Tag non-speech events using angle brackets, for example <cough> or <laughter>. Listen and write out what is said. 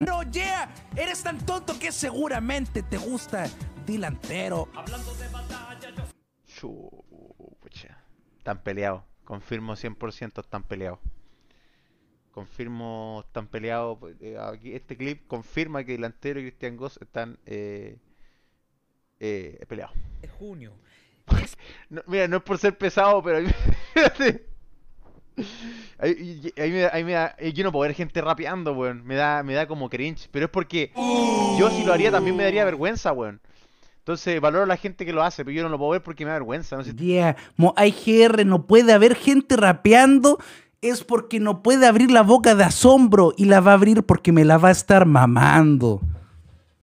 No, yeah, eres tan tonto que seguramente te gusta delantero Hablando de batalla, yo... Están peleados. Confirmo 100% están peleados. Confirmo están peleados. Eh, este clip confirma que delantero y Cristian Goss están eh, eh, peleados. junio. <laughs> mira, no es por ser pesado, pero... <laughs> yo no puedo ver gente rapeando, weón. Me da, me da como cringe. Pero es porque yo si lo haría también me daría vergüenza, weón. Entonces valoro a la gente que lo hace, pero yo no lo puedo ver porque me da vergüenza. No sé. no puede haber gente rapeando. Es porque no puede abrir la boca de asombro y la va a abrir porque me la va a estar mamando.